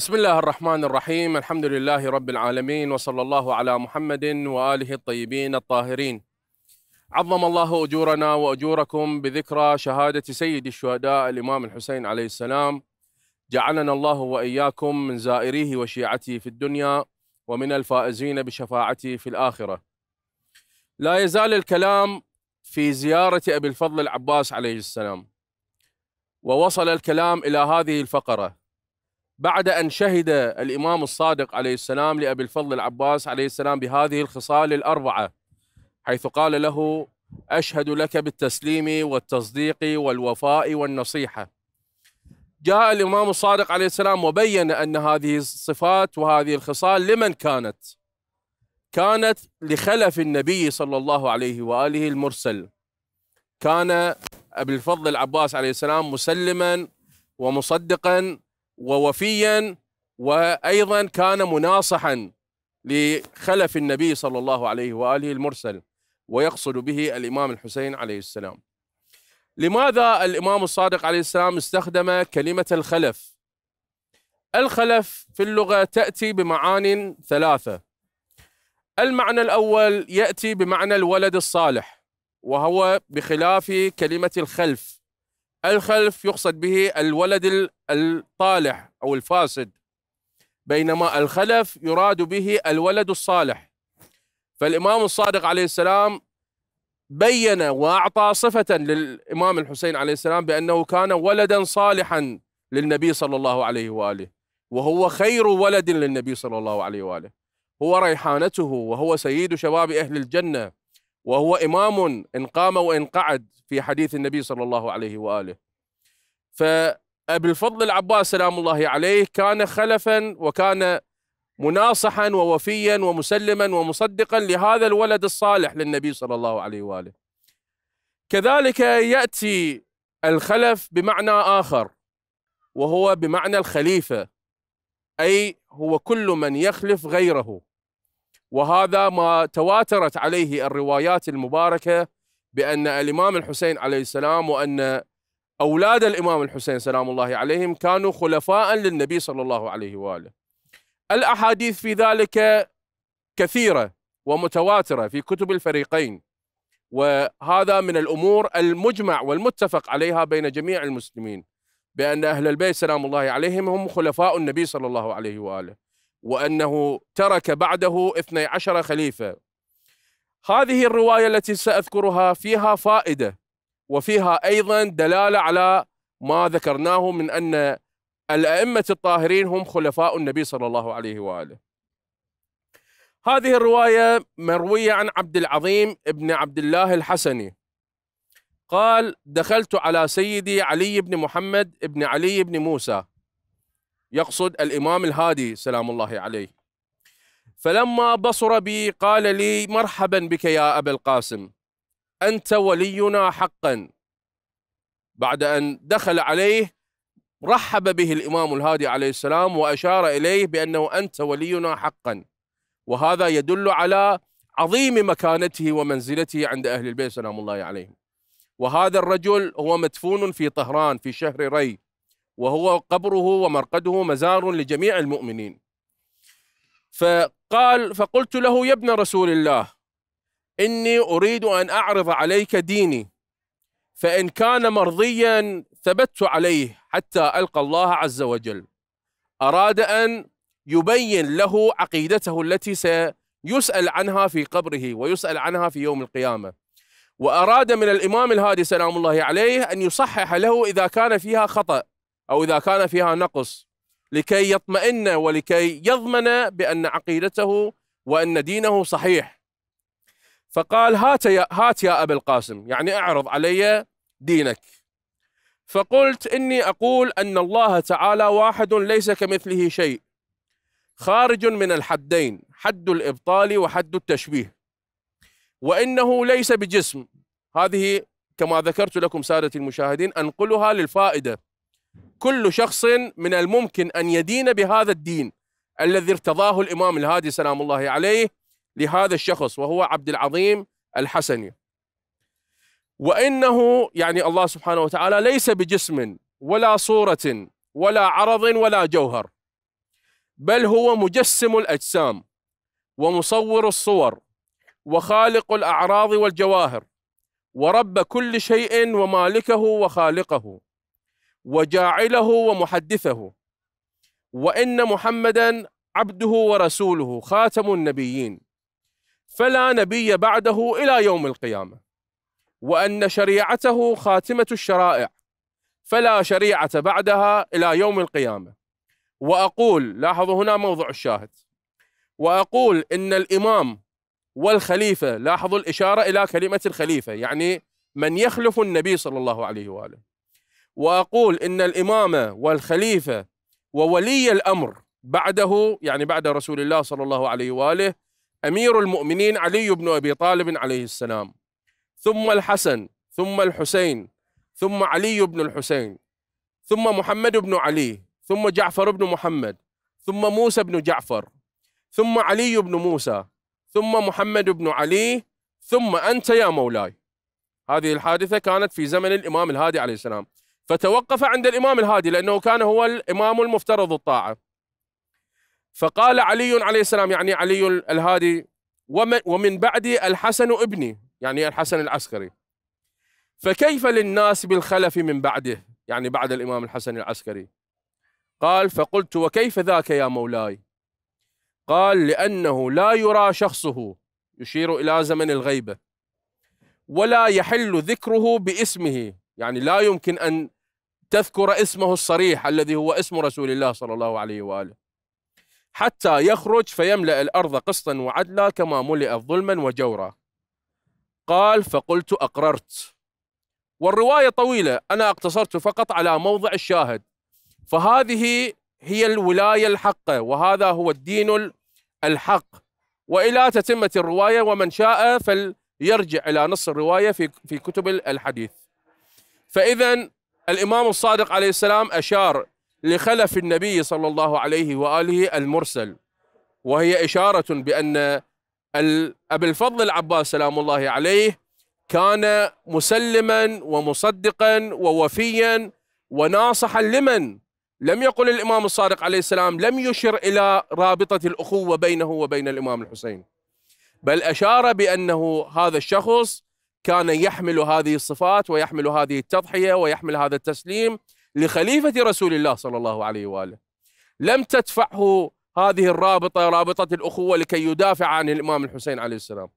بسم الله الرحمن الرحيم الحمد لله رب العالمين وصلى الله على محمد واله الطيبين الطاهرين عظم الله اجورنا واجوركم بذكرى شهاده سيد الشهداء الامام الحسين عليه السلام جعلنا الله واياكم من زائريه وشيعته في الدنيا ومن الفائزين بشفاعته في الاخره لا يزال الكلام في زياره ابي الفضل العباس عليه السلام ووصل الكلام الى هذه الفقره بعد أن شهد الإمام الصادق عليه السلام لأبي الفضل العباس عليه السلام بهذه الخصال الأربعة حيث قال له أشهد لك بالتسليم والتصديق والوفاء والنصيحة جاء الإمام الصادق عليه السلام وبين أن هذه الصفات وهذه الخصال لمن كانت كانت لخلف النبي صلى الله عليه وآله المرسل كان أبي الفضل العباس عليه السلام مسلما ومصدقا ووفيا وايضا كان مناصحا لخلف النبي صلى الله عليه واله المرسل ويقصد به الامام الحسين عليه السلام. لماذا الامام الصادق عليه السلام استخدم كلمه الخلف؟ الخلف في اللغه تاتي بمعان ثلاثه. المعنى الاول ياتي بمعنى الولد الصالح وهو بخلاف كلمه الخلف الخلف يقصد به الولد الطالح أو الفاسد بينما الخلف يراد به الولد الصالح فالإمام الصادق عليه السلام بين وأعطى صفة للإمام الحسين عليه السلام بأنه كان ولدا صالحا للنبي صلى الله عليه وآله وهو خير ولد للنبي صلى الله عليه وآله هو ريحانته وهو سيد شباب أهل الجنة وهو إمام إن قام وإن قعد في حديث النبي صلى الله عليه وآله فأبي الفضل العباس سلام الله عليه كان خلفا وكان مناصحا ووفيا ومسلما ومصدقا لهذا الولد الصالح للنبي صلى الله عليه وآله كذلك يأتي الخلف بمعنى آخر وهو بمعنى الخليفة أي هو كل من يخلف غيره وهذا ما تواترت عليه الروايات المباركة بأن الإمام الحسين عليه السلام وأن أولاد الإمام الحسين سلام الله عليهم كانوا خلفاء للنبي صلى الله عليه وآله الأحاديث في ذلك كثيرة ومتواترة في كتب الفريقين وهذا من الأمور المجمع والمتفق عليها بين جميع المسلمين بأن أهل البيت سلام الله عليهم هم خلفاء النبي صلى الله عليه وآله وأنه ترك بعده 12 خليفة هذه الرواية التي سأذكرها فيها فائدة وفيها أيضا دلالة على ما ذكرناه من أن الأئمة الطاهرين هم خلفاء النبي صلى الله عليه وآله هذه الرواية مروية عن عبد العظيم بن عبد الله الحسني قال دخلت على سيدي علي بن محمد بن علي بن موسى يقصد الإمام الهادي سلام الله عليه فلما بصر بي قال لي مرحبا بك يا أبا القاسم أنت ولينا حقا بعد أن دخل عليه رحب به الإمام الهادي عليه السلام وأشار إليه بأنه أنت ولينا حقا وهذا يدل على عظيم مكانته ومنزلته عند أهل البيت سلام الله عليهم وهذا الرجل هو مدفون في طهران في شهر ري وهو قبره ومرقده مزار لجميع المؤمنين فقال فقلت له يا ابن رسول الله إني أريد أن أعرض عليك ديني فإن كان مرضيا ثبت عليه حتى ألقى الله عز وجل أراد أن يبين له عقيدته التي سيسأل عنها في قبره ويسأل عنها في يوم القيامة وأراد من الإمام الهادي سلام الله عليه أن يصحح له إذا كان فيها خطأ أو إذا كان فيها نقص لكي يطمئن ولكي يضمن بأن عقيدته وأن دينه صحيح فقال هات يا, هات يا أبا القاسم يعني أعرض علي دينك فقلت إني أقول أن الله تعالى واحد ليس كمثله شيء خارج من الحدين حد الإبطال وحد التشبيه وإنه ليس بجسم هذه كما ذكرت لكم سادة المشاهدين أنقلها للفائدة كل شخص من الممكن ان يدين بهذا الدين الذي ارتضاه الامام الهادي سلام الله عليه لهذا الشخص وهو عبد العظيم الحسني. وانه يعني الله سبحانه وتعالى ليس بجسم ولا صوره ولا عرض ولا جوهر بل هو مجسم الاجسام ومصور الصور وخالق الاعراض والجواهر ورب كل شيء ومالكه وخالقه وجاعله ومحدثه وان محمدا عبده ورسوله خاتم النبيين فلا نبي بعده الى يوم القيامه وان شريعته خاتمه الشرائع فلا شريعه بعدها الى يوم القيامه واقول لاحظوا هنا موضع الشاهد واقول ان الامام والخليفه لاحظوا الاشاره الى كلمه الخليفه يعني من يخلف النبي صلى الله عليه واله واقول ان الامامه والخليفه وولي الامر بعده يعني بعد رسول الله صلى الله عليه واله امير المؤمنين علي بن ابي طالب عليه السلام ثم الحسن ثم الحسين ثم علي بن الحسين ثم محمد بن علي ثم جعفر بن محمد ثم موسى بن جعفر ثم علي بن موسى ثم محمد بن علي ثم انت يا مولاي هذه الحادثه كانت في زمن الامام الهادي عليه السلام فتوقف عند الإمام الهادي لأنه كان هو الإمام المفترض الطاعة فقال علي عليه السلام يعني علي الهادي ومن بعدي الحسن ابني يعني الحسن العسكري فكيف للناس بالخلف من بعده يعني بعد الإمام الحسن العسكري قال فقلت وكيف ذاك يا مولاي قال لأنه لا يرى شخصه يشير إلى زمن الغيبة ولا يحل ذكره باسمه يعني لا يمكن أن تذكر اسمه الصريح الذي هو اسم رسول الله صلى الله عليه واله حتى يخرج فيملا الارض قسطا وعدلا كما ملئت ظلما وجورا قال فقلت اقررت والروايه طويله انا اقتصرت فقط على موضع الشاهد فهذه هي الولايه الحقه وهذا هو الدين الحق والى تتمه الروايه ومن شاء فليرجع الى نص الروايه في في كتب الحديث فاذا الإمام الصادق عليه السلام أشار لخلف النبي صلى الله عليه وآله المرسل وهي إشارة بأن أبي الفضل العباس سلام الله عليه كان مسلما ومصدقا ووفيا وناصحا لمن لم يقل الإمام الصادق عليه السلام لم يشر إلى رابطة الأخوة بينه وبين الإمام الحسين بل أشار بأنه هذا الشخص كان يحمل هذه الصفات ويحمل هذه التضحية ويحمل هذا التسليم لخليفة رسول الله صلى الله عليه وآله لم تدفعه هذه الرابطة رابطة الأخوة لكي يدافع عن الإمام الحسين عليه السلام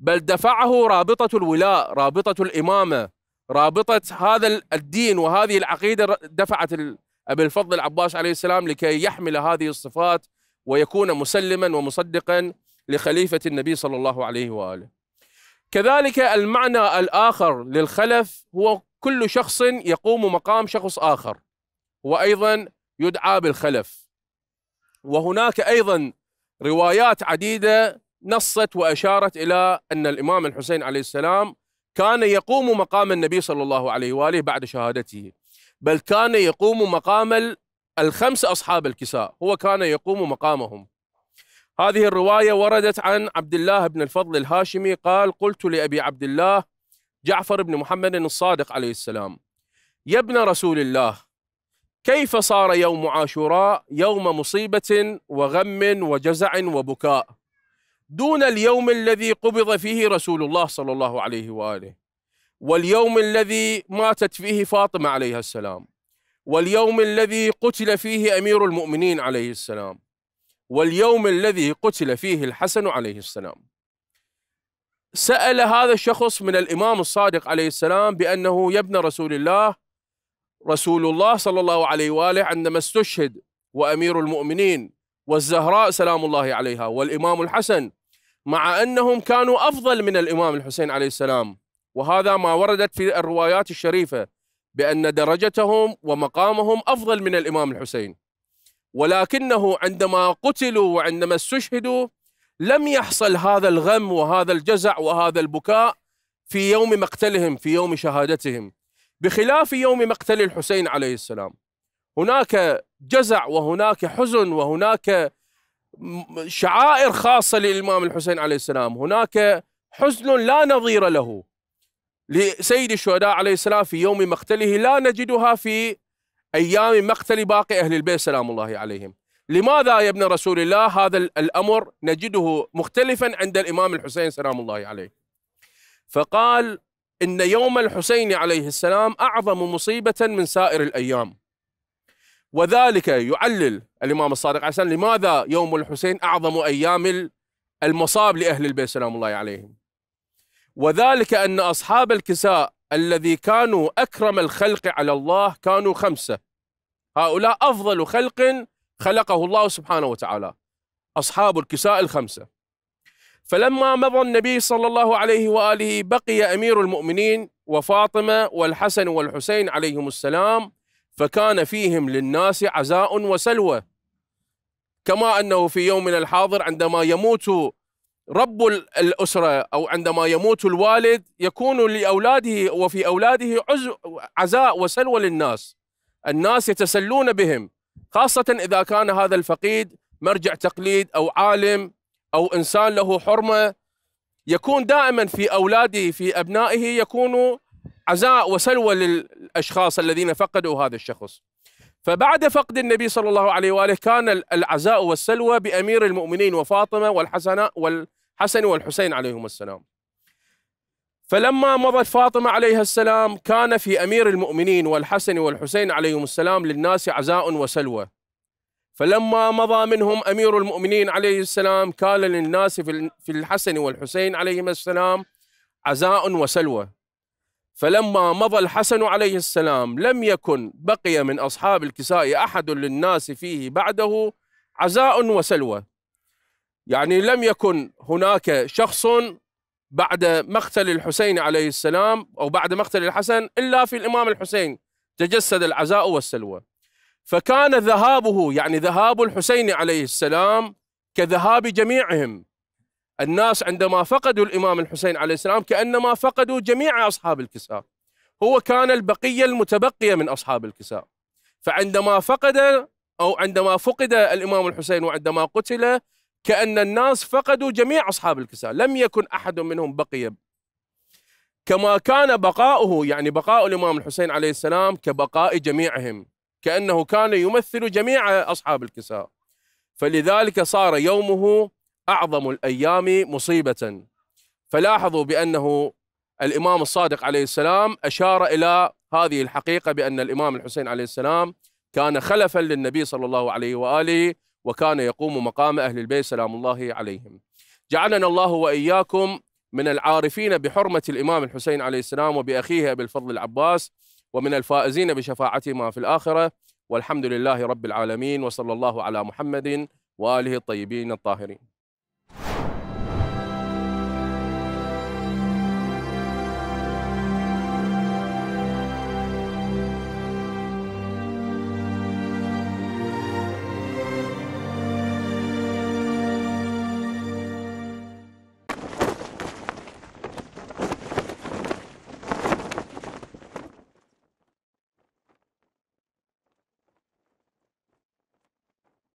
بل دفعه رابطة الولاء رابطة الإمامة رابطة هذا الدين وهذه العقيدة دفعت أبي الفضل العباس عليه السلام لكي يحمل هذه الصفات ويكون مسلما ومصدقا لخليفة النبي صلى الله عليه وآله كذلك المعنى الآخر للخلف هو كل شخص يقوم مقام شخص آخر وأيضا يدعى بالخلف وهناك أيضا روايات عديدة نصت وأشارت إلى أن الإمام الحسين عليه السلام كان يقوم مقام النبي صلى الله عليه وآله بعد شهادته بل كان يقوم مقام الخمس أصحاب الكساء هو كان يقوم مقامهم هذه الرواية وردت عن عبد الله بن الفضل الهاشمي قال قلت لأبي عبد الله جعفر بن محمد الصادق عليه السلام يا ابن رسول الله كيف صار يوم عاشوراء يوم مصيبة وغم وجزع وبكاء دون اليوم الذي قبض فيه رسول الله صلى الله عليه وآله واليوم الذي ماتت فيه فاطمة عليها السلام واليوم الذي قتل فيه أمير المؤمنين عليه السلام واليوم الذي قتل فيه الحسن عليه السلام سأل هذا الشخص من الإمام الصادق عليه السلام بأنه يا ابن رسول الله رسول الله صلى الله عليه وآله عندما استشهد وأمير المؤمنين والزهراء سلام الله عليها والإمام الحسن مع أنهم كانوا أفضل من الإمام الحسين عليه السلام وهذا ما وردت في الروايات الشريفة بأن درجتهم ومقامهم أفضل من الإمام الحسين ولكنه عندما قتلوا وعندما استشهدوا لم يحصل هذا الغم وهذا الجزع وهذا البكاء في يوم مقتلهم في يوم شهادتهم بخلاف يوم مقتل الحسين عليه السلام هناك جزع وهناك حزن وهناك شعائر خاصة للإمام الحسين عليه السلام هناك حزن لا نظير له لسيد الشهداء عليه السلام في يوم مقتله لا نجدها في أيام مقتل باقي أهل البيت سلام الله عليهم لماذا يا ابن رسول الله هذا الأمر نجده مختلفا عند الإمام الحسين سلام الله عليه فقال إن يوم الحسين عليه السلام أعظم مصيبة من سائر الأيام وذلك يعلل الإمام الصادق عليه السلام لماذا يوم الحسين أعظم أيام المصاب لأهل البيت سلام الله عليهم وذلك أن أصحاب الكساء الذي كانوا أكرم الخلق على الله كانوا خمسة هؤلاء أفضل خلق خلقه الله سبحانه وتعالى أصحاب الكساء الخمسة فلما مضى النبي صلى الله عليه وآله بقي أمير المؤمنين وفاطمة والحسن والحسين عليهم السلام فكان فيهم للناس عزاء وسلوى كما أنه في يومنا الحاضر عندما يموت رب الأسرة أو عندما يموت الوالد يكون لأولاده وفي أولاده عزاء وسلوى للناس الناس يتسلون بهم خاصة إذا كان هذا الفقيد مرجع تقليد أو عالم أو إنسان له حرمة يكون دائما في أولاده في أبنائه يكون عزاء وسلوى للأشخاص الذين فقدوا هذا الشخص فبعد فقد النبي صلى الله عليه واله كان العزاء والسلوى بامير المؤمنين وفاطمه والحسناء وال الحسن والحسين عليهما السلام فلما مضت فاطمة عليها السلام كان في أمير المؤمنين والحسن والحسين عليهم السلام للناس عزاء وسلوى فلما مضى منهم أمير المؤمنين عليه السلام كان للناس في الحسن والحسين عليهما السلام عزاء وسلوى فلما مضى الحسن عليه السلام لم يكن بقي من أصحاب الكساء أحد للناس فيه بعده عزاء وسلوى يعني لم يكن هناك شخص بعد مقتل الحسين عليه السلام أو بعد مقتل الحسن إلا في الإمام الحسين تجسد العزاء والسلوى فكان ذهابه يعني ذهاب الحسين عليه السلام كذهاب جميعهم الناس عندما فقدوا الإمام الحسين عليه السلام كأنما فقدوا جميع أصحاب الكساء هو كان البقية المتبقية من أصحاب الكساء فعندما فقد أو عندما فقد الإمام الحسين وعندما قتل كأن الناس فقدوا جميع أصحاب الكساء لم يكن أحد منهم بقي كما كان بقاؤه يعني بقاء الإمام الحسين عليه السلام كبقاء جميعهم كأنه كان يمثل جميع أصحاب الكساء فلذلك صار يومه أعظم الأيام مصيبة فلاحظوا بأنه الإمام الصادق عليه السلام أشار إلى هذه الحقيقة بأن الإمام الحسين عليه السلام كان خلفا للنبي صلى الله عليه وآله وكان يقوم مقام أهل البيت سلام الله عليهم جعلنا الله وإياكم من العارفين بحرمة الإمام الحسين عليه السلام وبأخيه أبي الفضل العباس ومن الفائزين بشفاعتهما في الآخرة والحمد لله رب العالمين وصلى الله على محمد وآله الطيبين الطاهرين